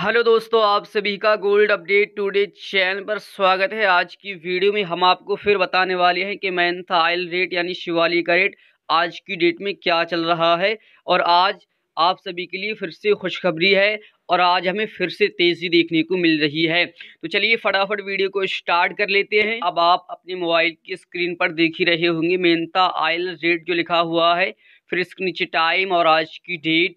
hello दोस्तों आप सभी का गोल्ड अपडेट टुडे चैनल पर स्वागत है आज की वीडियो में हम आपको फिर बताने वाले हैं कि मैंथा आयल रेट यानी शिवाली का रेट आज की डेट में क्या चल रहा है और आज आप सभी के लिए फिर से खुशखबरी है और आज हमें फिर से तेज़ी देखने को मिल रही है तो चलिए फटाफट वीडियो को स्टार्ट कर लेते हैं अब आप अपने मोबाइल की स्क्रीन पर देख ही रहे होंगे मेनता आयल रेट जो लिखा हुआ है फिर इसके नीचे टाइम और आज की डेट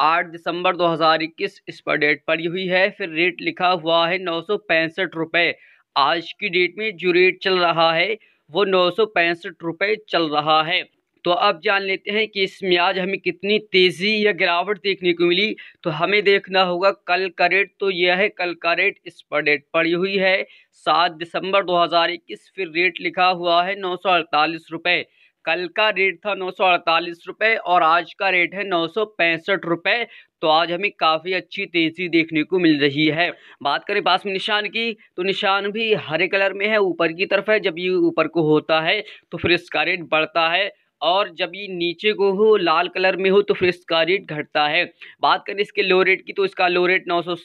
आठ दिसंबर 2021 पर डेट पड़ी हुई है फिर रेट लिखा हुआ है नौ सौ पैंसठ रुपये आज की डेट में जो रेट चल रहा है वो नौ सौ पैंसठ रुपये चल रहा है तो अब जान लेते हैं कि इसमें आज हमें कितनी तेज़ी या गिरावट देखने को मिली तो हमें देखना होगा कल का रेट तो यह है कल का रेट इस पर डेट पड़ी हुई है सात दिसंबर 2021 फिर रेट लिखा हुआ है नौ सौ अड़तालीस रुपये कल का रेट था नौ सौ अड़तालीस रुपये और आज का रेट है नौ सौ पैंसठ रुपये तो आज हमें काफ़ी अच्छी तेज़ी देखने को मिल रही है बात करें पास में निशान की तो निशान भी हरे कलर में है ऊपर की तरफ है जब ये ऊपर को होता है तो फिर इसका रेट बढ़ता है और जब ये नीचे को हो लाल कलर में हो तो फिर इसका रेट घटता है बात करें इसके लो रेट की तो इसका लो रेट नौ सौ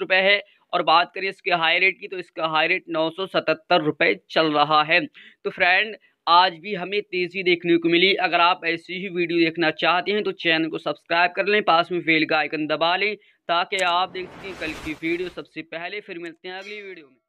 रुपये है और बात करें इसके हाई रेट की तो इसका हाई रेट नौ सौ चल रहा है तो फ्रेंड आज भी हमें तेज़ी देखने को मिली अगर आप ऐसी ही वीडियो देखना चाहते हैं तो चैनल को सब्सक्राइब कर लें पास में बेल का आइकन दबा लें ताकि आप देख सकें कल की वीडियो सबसे पहले फिर मिलते हैं अगली वीडियो में